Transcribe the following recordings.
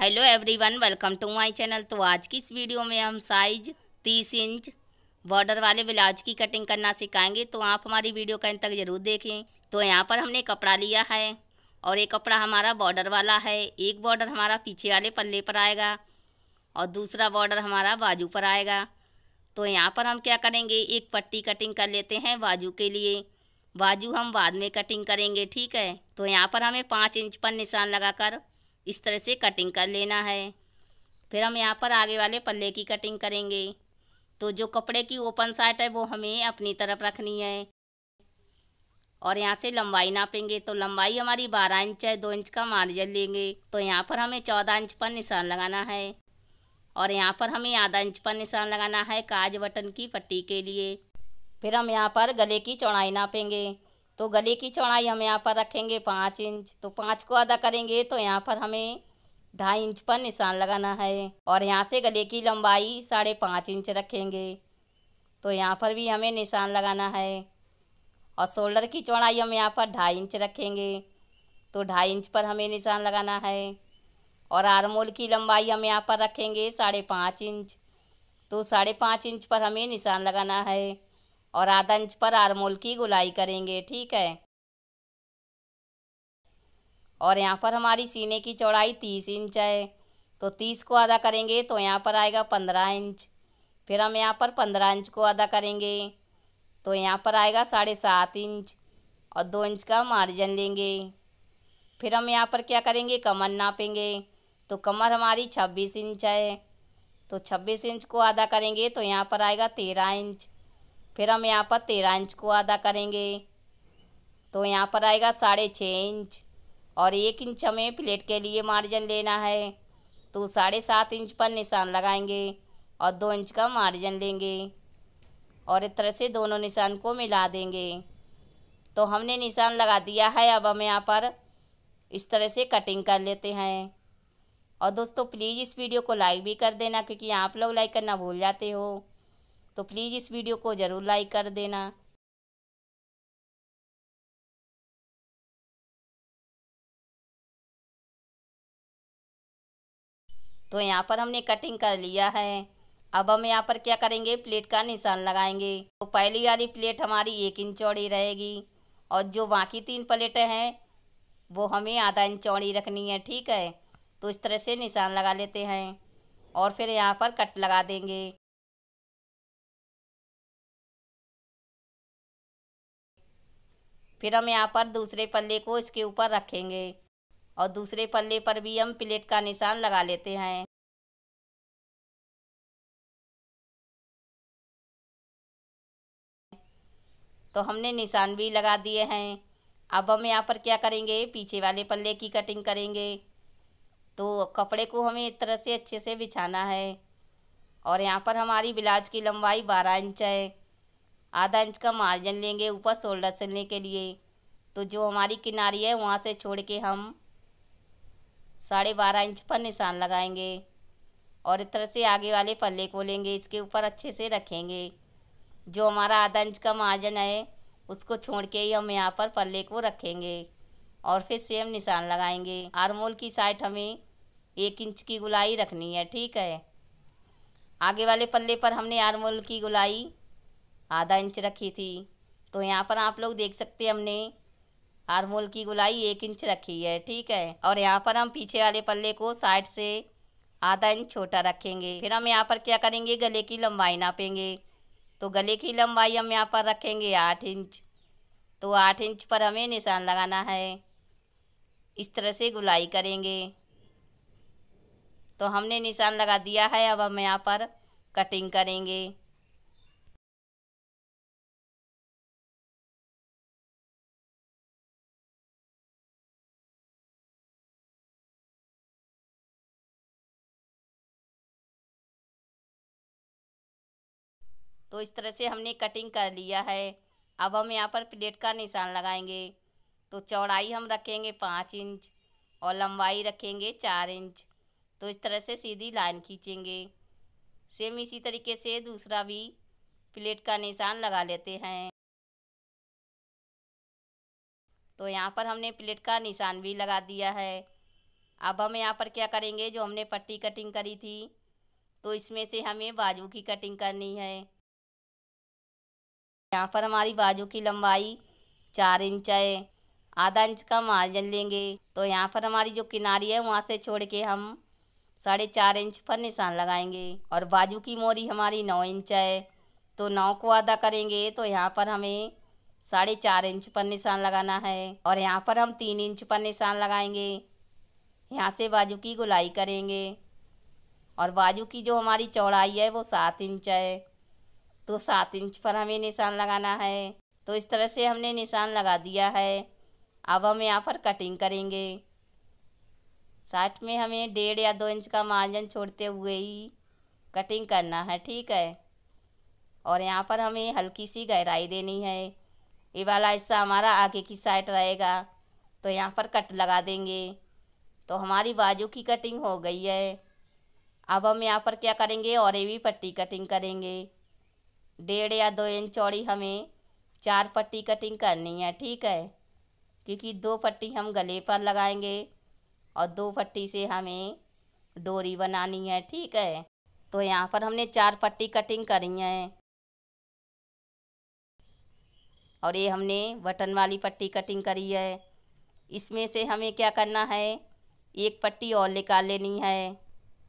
hello everyone welcome to my channel तो आज की इस वीडियो में हम साइज तीस इंच बॉर्डर वाले ब्लाउज की कटिंग करना सिखाएंगे तो आप हमारी वीडियो का तक ज़रूर देखें तो यहाँ पर हमने कपड़ा लिया है और एक कपड़ा हमारा बॉर्डर वाला है एक बॉर्डर हमारा पीछे वाले पल्ले पर आएगा और दूसरा बॉर्डर हमारा बाजू पर आएगा तो यहाँ पर हम क्या करेंगे एक पट्टी कटिंग कर लेते हैं बाजू के लिए बाजू हम बाद में कटिंग करेंगे ठीक है तो यहाँ पर हमें पाँच इंच पर निशान लगाकर इस तरह से कटिंग कर लेना है फिर हम यहाँ पर आगे वाले पल्ले की कटिंग करेंगे तो जो कपड़े की ओपन साइड है वो हमें अपनी तरफ रखनी है और यहाँ से लंबाई नापेंगे तो लंबाई हमारी बारह इंच है दो इंच का मार्जिन लेंगे तो यहाँ पर हमें चौदह इंच पर निशान लगाना है और यहाँ पर हमें आधा इंच पर निशान लगाना है काज बटन की पट्टी के लिए फिर हम यहाँ पर गले की चौड़ाई नापेंगे तो गले की चौड़ाई हम यहाँ पर रखेंगे पाँच इंच तो पाँच को आधा करेंगे तो यहाँ पर हमें ढाई इंच पर निशान लगाना है और यहाँ से गले की लंबाई साढ़े पाँच इंच रखेंगे तो यहाँ पर भी हमें निशान लगाना है और शोल्डर की चौड़ाई हम यहाँ पर ढाई इंच रखेंगे तो ढाई इंच पर हमें निशान लगाना है और आरमोल की लंबाई हम यहाँ पर रखेंगे साढ़े पाँच इंच तो साढ़े पाँच इंच पर हमें निशान लगाना है और आधा इंच पर आरमोल की गुलाई करेंगे ठीक है और यहाँ पर हमारी सीने की चौड़ाई तीस इंच है तो तीस को आधा करेंगे तो यहाँ पर आएगा पंद्रह इंच फिर हम यहाँ पर पंद्रह इंच को आधा करेंगे तो यहाँ पर आएगा साढ़े सात इंच और दो इंच का मार्जिन लेंगे फिर हम यहाँ पर क्या करेंगे कमर नापेंगे तो कमर हमारी छब्बीस इंच है तो छब्बीस इंच को आधा करेंगे तो यहाँ पर आएगा तेरह इंच फिर हम यहाँ पर तेरह इंच को आधा करेंगे तो यहाँ पर आएगा साढ़े छः इंच और एक इंच हमें प्लेट के लिए मार्जिन लेना है तो साढ़े सात इंच पर निशान लगाएंगे और दो इंच का मार्जिन लेंगे और इस तरह से दोनों निशान को मिला देंगे तो हमने निशान लगा दिया है अब हम यहाँ पर इस तरह से कटिंग कर लेते हैं और दोस्तों प्लीज़ इस वीडियो को लाइक भी कर देना क्योंकि आप लोग लाइक करना भूल जाते हो तो प्लीज़ इस वीडियो को ज़रूर लाइक कर देना तो यहाँ पर हमने कटिंग कर लिया है अब हम यहाँ पर क्या करेंगे प्लेट का निशान लगाएंगे तो पहली वाली प्लेट हमारी एक इंच चौड़ी रहेगी और जो बाकी तीन प्लेटें हैं वो हमें आधा इंच चौड़ी रखनी है ठीक है तो इस तरह से निशान लगा लेते हैं और फिर यहाँ पर कट लगा देंगे फिर हम यहाँ पर दूसरे पल्ले को इसके ऊपर रखेंगे और दूसरे पल्ले पर भी हम प्लेट का निशान लगा लेते हैं तो हमने निशान भी लगा दिए हैं अब हम यहाँ पर क्या करेंगे पीछे वाले पल्ले की कटिंग करेंगे तो कपड़े को हमें इस तरह से अच्छे से बिछाना है और यहाँ पर हमारी ब्लाउज की लंबाई बारह इंच है आधा इंच का मार्जिन लेंगे ऊपर शोल्डर सिलने के लिए तो जो हमारी किनारी है वहाँ से छोड़ के हम साढ़े बारह इंच पर निशान लगाएंगे और इस तरह से आगे वाले पल्ले को लेंगे इसके ऊपर अच्छे से रखेंगे जो हमारा आधा इंच का मार्जिन है उसको छोड़ के ही हम यहाँ पर पल्ले को रखेंगे और फिर सेम निशान लगाएंगे आरमोल की साइड हमें एक इंच की गुलाई रखनी है ठीक है आगे वाले पल्ले पर हमने आरमोल की गुलाई आधा इंच रखी थी तो यहाँ पर आप लोग देख सकते हमने आरमोल की गुलाई एक इंच रखी है ठीक है और यहाँ पर हम पीछे वाले पल्ले को साइड से आधा इंच छोटा रखेंगे फिर हम यहाँ पर क्या करेंगे गले की लंबाई नापेंगे तो गले की लंबाई हम यहाँ पर रखेंगे आठ इंच तो आठ इंच पर हमें निशान लगाना है इस तरह से गुलाई करेंगे तो हमने निशान लगा दिया है अब हम यहाँ पर कटिंग करेंगे तो इस तरह से हमने कटिंग कर लिया है अब हम यहाँ पर प्लेट का निशान लगाएंगे तो चौड़ाई हम रखेंगे पाँच इंच और लंबाई रखेंगे चार इंच तो इस तरह से सीधी लाइन खींचेंगे सेम इसी तरीके से दूसरा भी प्लेट का निशान लगा लेते हैं तो यहाँ पर हमने प्लेट का निशान भी लगा दिया है अब हम यहाँ पर क्या करेंगे जो हमने पट्टी कटिंग करी थी तो इसमें से हमें बाजू की कटिंग करनी है यहाँ पर हमारी बाजू की लंबाई चार इंच है आधा इंच का मार्जिन लेंगे तो यहाँ पर हमारी जो किनारी है वहाँ से छोड़ के हम साढ़े चार इंच पर निशान लगाएंगे और बाजू की मोरी हमारी नौ इंच है तो नौ को आधा करेंगे तो यहाँ पर हमें साढ़े चार इंच पर निशान लगाना है और यहाँ पर हम तीन इंच पर निशान लगाएंगे यहाँ से बाजू की गुलाई करेंगे और बाजू की जो हमारी चौड़ाई है वो सात इंच है तो सात इंच पर हमें निशान लगाना है तो इस तरह से हमने निशान लगा दिया है अब हम यहाँ पर कटिंग करेंगे साठ में हमें डेढ़ या दो इंच का मार्जिन छोड़ते हुए ही कटिंग करना है ठीक है और यहाँ पर हमें हल्की सी गहराई देनी है ये वाला हिस्सा हमारा आगे की साइड रहेगा तो यहाँ पर कट लगा देंगे तो हमारी बाजू की कटिंग हो गई है अब हम यहाँ पर क्या करेंगे और ये भी पट्टी कटिंग करेंगे डेढ़ या दो इंच चौड़ी हमें चार पट्टी कटिंग करनी है ठीक है क्योंकि दो पट्टी हम गले पर लगाएंगे और दो पट्टी से हमें डोरी बनानी है ठीक है तो यहाँ पर हमने चार पट्टी कटिंग करी है और ये हमने बटन वाली पट्टी कटिंग करी है इसमें से हमें क्या करना है एक पट्टी और निकाल लेनी है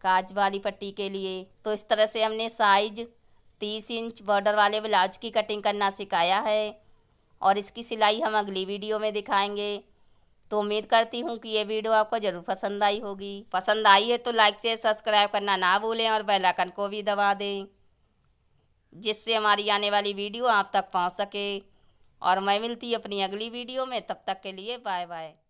काज वाली पट्टी के लिए तो इस तरह से हमने साइज तीस इंच बॉर्डर वाले ब्लाउज की कटिंग करना सिखाया है और इसकी सिलाई हम अगली वीडियो में दिखाएंगे तो उम्मीद करती हूँ कि ये वीडियो आपको ज़रूर पसंद आई होगी पसंद आई है तो लाइक से सब्सक्राइब करना ना भूलें और बेल आइकन को भी दबा दें जिससे हमारी आने वाली वीडियो आप तक पहुँच सके और मैं मिलती अपनी अगली वीडियो में तब तक के लिए बाय बाय